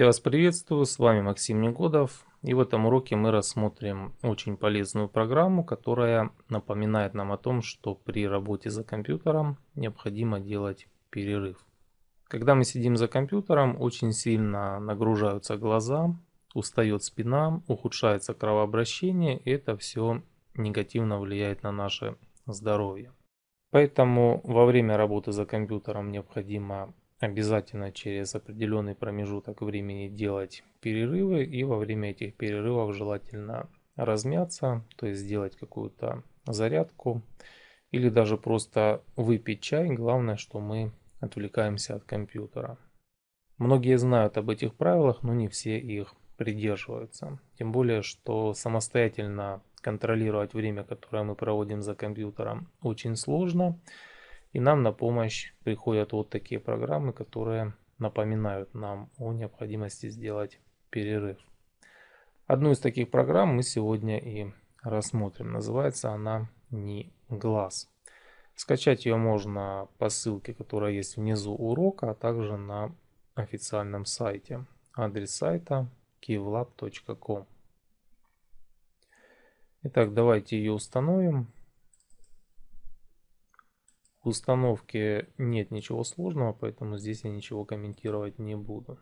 Я вас приветствую, с вами Максим Негодов. И в этом уроке мы рассмотрим очень полезную программу, которая напоминает нам о том, что при работе за компьютером необходимо делать перерыв. Когда мы сидим за компьютером, очень сильно нагружаются глаза, устает спина, ухудшается кровообращение, и это все негативно влияет на наше здоровье. Поэтому во время работы за компьютером необходимо обязательно через определенный промежуток времени делать перерывы и во время этих перерывов желательно размяться, то есть сделать какую-то зарядку или даже просто выпить чай. Главное, что мы отвлекаемся от компьютера. Многие знают об этих правилах, но не все их придерживаются. Тем более, что самостоятельно контролировать время, которое мы проводим за компьютером, очень сложно. И нам на помощь приходят вот такие программы, которые напоминают нам о необходимости сделать перерыв. Одну из таких программ мы сегодня и рассмотрим. Называется она «Не глаз». Скачать ее можно по ссылке, которая есть внизу урока, а также на официальном сайте. Адрес сайта kivlab.com Итак, давайте ее установим. В установке нет ничего сложного, поэтому здесь я ничего комментировать не буду.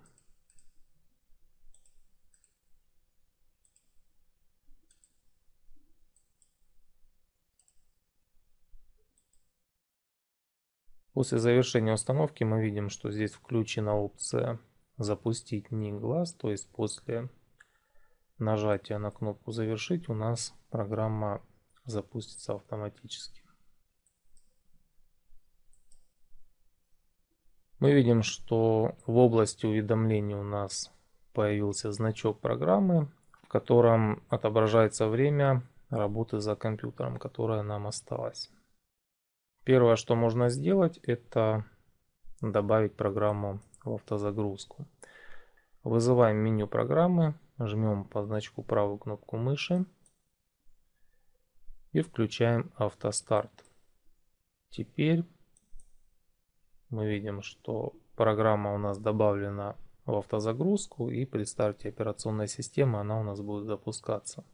После завершения установки мы видим, что здесь включена опция «Запустить не глаз, то есть после нажатия на кнопку «Завершить» у нас программа запустится автоматически. Мы видим, что в области уведомлений у нас появился значок программы, в котором отображается время работы за компьютером, которое нам осталось. Первое, что можно сделать, это добавить программу в автозагрузку. Вызываем меню программы, жмем по значку правую кнопку мыши и включаем автостарт. Теперь мы видим, что программа у нас добавлена в автозагрузку и при старте операционной системы она у нас будет запускаться.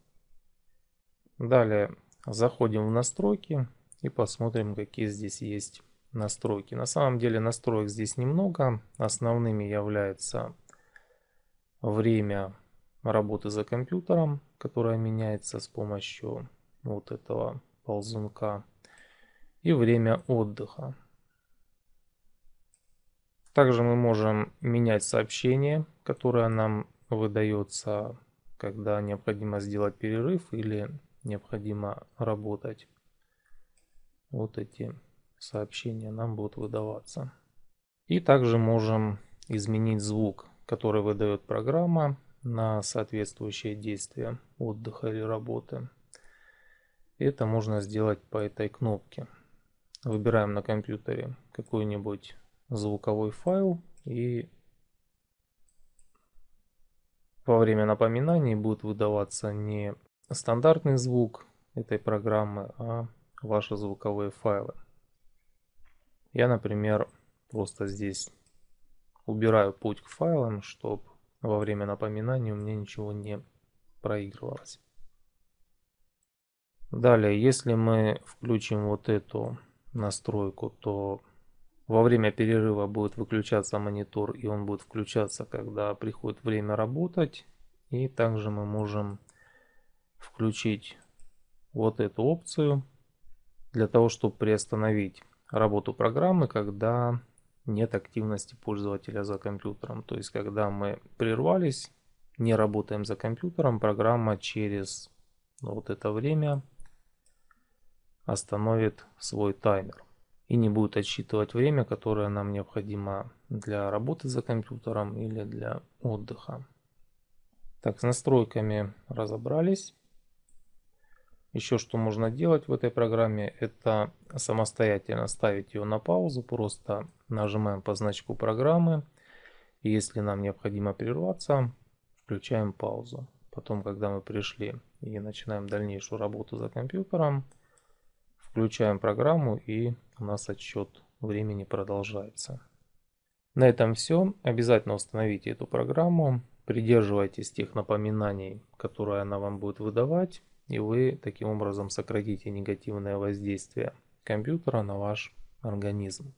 Далее заходим в настройки и посмотрим, какие здесь есть настройки. На самом деле настроек здесь немного. Основными являются время работы за компьютером, которое меняется с помощью вот этого ползунка, и время отдыха. Также мы можем менять сообщение, которое нам выдается, когда необходимо сделать перерыв или необходимо работать. Вот эти сообщения нам будут выдаваться. И также можем изменить звук, который выдает программа на соответствующее действие отдыха или работы. Это можно сделать по этой кнопке. Выбираем на компьютере какую-нибудь звуковой файл и во время напоминаний будет выдаваться не стандартный звук этой программы, а ваши звуковые файлы. Я, например, просто здесь убираю путь к файлам, чтобы во время напоминаний у меня ничего не проигрывалось. Далее, если мы включим вот эту настройку, то во время перерыва будет выключаться монитор и он будет включаться, когда приходит время работать. И также мы можем включить вот эту опцию для того, чтобы приостановить работу программы, когда нет активности пользователя за компьютером. То есть, когда мы прервались, не работаем за компьютером, программа через ну, вот это время остановит свой таймер и не будет отсчитывать время, которое нам необходимо для работы за компьютером или для отдыха. Так, с настройками разобрались. Еще что можно делать в этой программе, это самостоятельно ставить ее на паузу. Просто нажимаем по значку программы. И если нам необходимо прерваться, включаем паузу. Потом, когда мы пришли и начинаем дальнейшую работу за компьютером, Включаем программу и у нас отчет времени продолжается. На этом все. Обязательно установите эту программу. Придерживайтесь тех напоминаний, которые она вам будет выдавать. И вы таким образом сократите негативное воздействие компьютера на ваш организм.